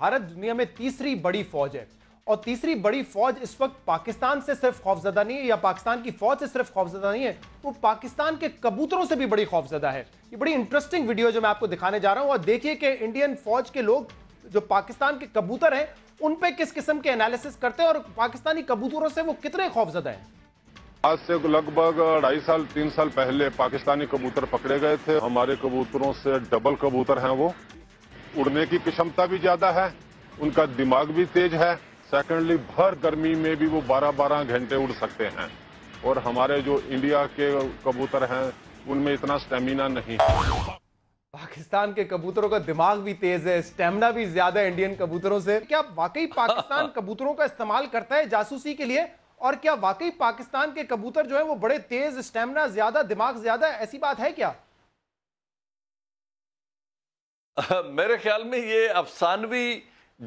भारत दुनिया में तीसरी बड़ी फौज है और तीसरी बड़ी फौज इस वक्त पाकिस्तान से सिर्फ खौफजदा नहीं है या पाकिस्तान की फौज से सिर्फ खौफजदा नहीं है वो पाकिस्तान के कबूतरों से भी बड़ी खौफजदा है ये बड़ी इंटरेस्टिंग वीडियो जो मैं आपको दिखाने जा रहा हूं और देखिए कि इंडियन फौज के लोग जो पाकिस्तान के कबूतर हैं उन पर किस किस्म के एनालिसिस करते हैं और पाकिस्तानी कबूतरों से वो कितने खौफजदा है आज से लगभग ढाई साल तीन साल पहले पाकिस्तानी कबूतर पकड़े गए थे हमारे कबूतरों से डबल कबूतर हैं वो उड़ने की क्षमता भी ज्यादा है उनका दिमाग भी तेज है सेकेंडली भर गर्मी में भी वो 12-12 घंटे उड़ सकते हैं और हमारे जो इंडिया के कबूतर हैं उनमें इतना स्टेमिना नहीं है पाकिस्तान के कबूतरों का दिमाग भी तेज है स्टेमिना भी ज्यादा इंडियन कबूतरों से क्या वाकई पाकिस्तान कबूतरों का इस्तेमाल करता है जासूसी के लिए और क्या वाकई पाकिस्तान के कबूतर जो है वो बड़े तेज स्टेमिना ज्यादा दिमाग ज्यादा ऐसी बात है क्या मेरे ख्याल में ये अफसानवी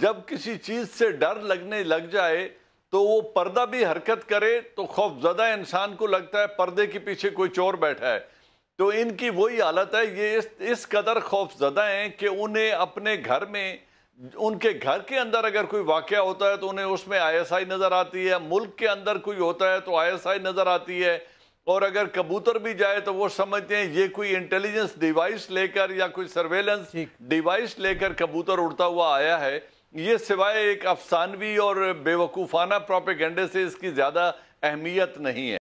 जब किसी चीज़ से डर लगने लग जाए तो वो पर्दा भी हरकत करे तो खौफजदा इंसान को लगता है पर्दे के पीछे कोई चोर बैठा है तो इनकी वही हालत है ये इस इस कदर खौफजदा हैं कि उन्हें अपने घर में उनके घर के अंदर अगर कोई वाक़ होता है तो उन्हें उसमें आईएसआई नज़र आती है मुल्क के अंदर कोई होता है तो आईएसआई नज़र आती है और अगर कबूतर भी जाए तो वो समझते हैं ये कोई इंटेलिजेंस डिवाइस लेकर या कोई सर्वेलेंस डिवाइस लेकर कबूतर उड़ता हुआ आया है ये सिवाय एक अफसानवी और बेवकूफ़ाना प्रोपेगेंडे से इसकी ज़्यादा अहमियत नहीं है